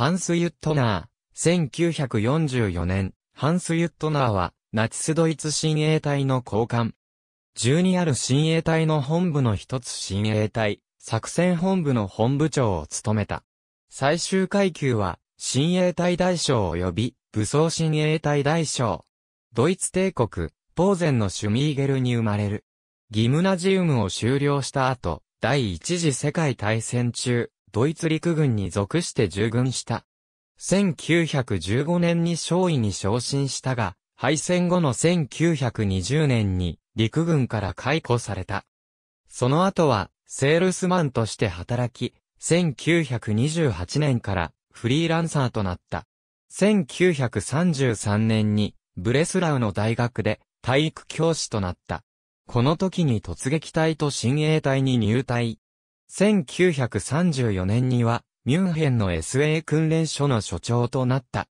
ハンス・ユットナー。1944年、ハンス・ユットナーは、ナチスドイツ親衛隊の高官。12ある親衛隊の本部の一つ親衛隊、作戦本部の本部長を務めた。最終階級は、親衛隊大将及び、武装親衛隊大将。ドイツ帝国、ポーゼンのシュミーゲルに生まれる。ギムナジウムを修了した後、第一次世界大戦中、ドイツ陸軍に属して従軍した。1915年に少尉に昇進したが、敗戦後の1920年に陸軍から解雇された。その後は、セールスマンとして働き、1928年からフリーランサーとなった。1933年にブレスラウの大学で体育教師となった。この時に突撃隊と親衛隊に入隊。1934年には、ミュンヘンの SA 訓練所の所長となった。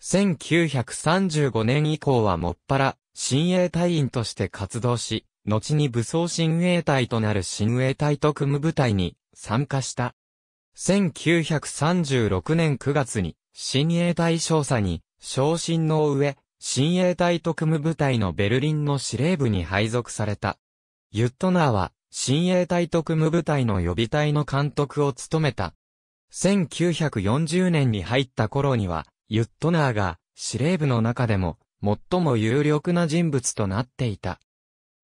1935年以降はもっぱら、親衛隊員として活動し、後に武装親衛隊となる親衛隊と組む部隊に参加した。1936年9月に、親衛隊少佐に、昇進の上、親衛隊特務部隊のベルリンの司令部に配属された。ユットナーは、親衛隊特務部隊の予備隊の監督を務めた。1940年に入った頃には、ユットナーが司令部の中でも最も有力な人物となっていた。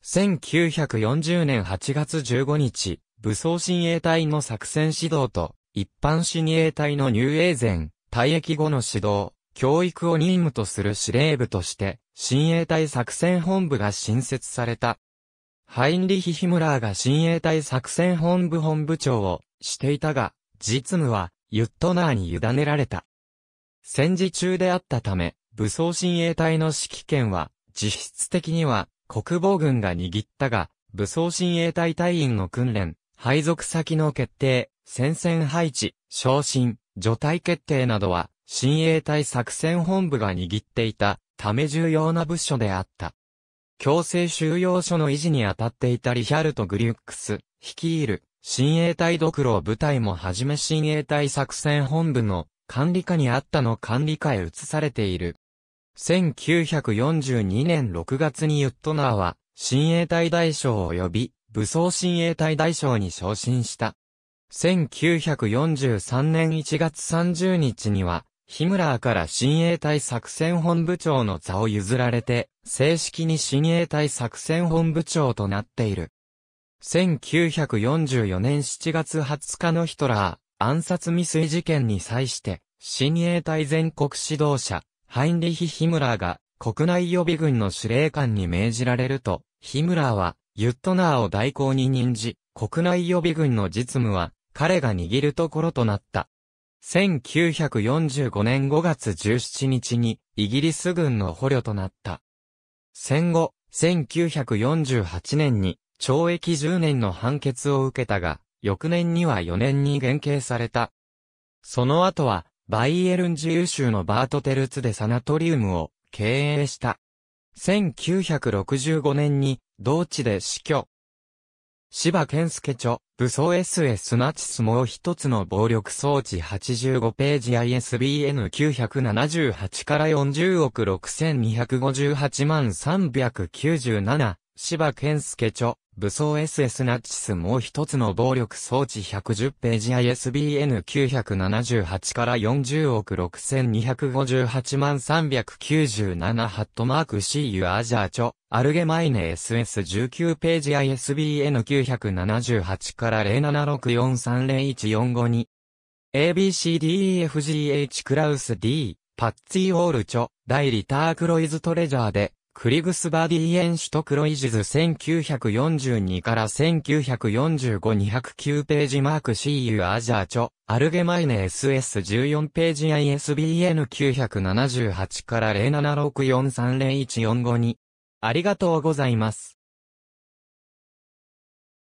1940年8月15日、武装親衛隊の作戦指導と、一般親衛隊の入衛前、退役後の指導、教育を任務とする司令部として、親衛隊作戦本部が新設された。ハインリヒ・ヒムラーが親衛隊作戦本部本部長をしていたが、実務はユットナーに委ねられた。戦時中であったため、武装親衛隊の指揮権は、実質的には国防軍が握ったが、武装親衛隊隊員の訓練、配属先の決定、戦線配置、昇進、除隊決定などは、親衛隊作戦本部が握っていたため重要な部署であった。強制収容所の維持に当たっていたリヒャルト・グリュックス、率いる、新衛隊ドクロ部隊もはじめ新衛隊作戦本部の管理下にあったの管理下へ移されている。1942年6月にユットナーは、新衛隊大将及び、武装新衛隊大将に昇進した。1943年1月30日には、ヒムラーから新衛隊作戦本部長の座を譲られて、正式に新衛隊作戦本部長となっている。1944年7月20日のヒトラー暗殺未遂事件に際して、新衛隊全国指導者、ハインリヒ・ヒムラーが国内予備軍の司令官に命じられると、ヒムラーはユットナーを代行に任じ、国内予備軍の実務は彼が握るところとなった。1945年5月17日にイギリス軍の捕虜となった。戦後、1948年に懲役10年の判決を受けたが、翌年には4年に減刑された。その後は、バイエルン自由州のバートテルツでサナトリウムを経営した。1965年に同地で死去。芝健介著、武装 SS ナチスもう一つの暴力装置85ページ ISBN978 から40億6258万397、芝健介著、武装 SS ナチスもう一つの暴力装置110ページ ISBN 978から40億6258万397ハットマーク C ユアジャーチョ、アルゲマイネ SS19 ページ ISBN 978から076430145 ABCDEFGH クラウス D、パッツィオールチョ、大リタークロイズトレジャーで、クリグスバディエンシュトクロイジズ1942から1945-209ページマーク CU アジャーチョ、アルゲマイネ SS14 ページ ISBN978 から076430145に。ありがとうございます。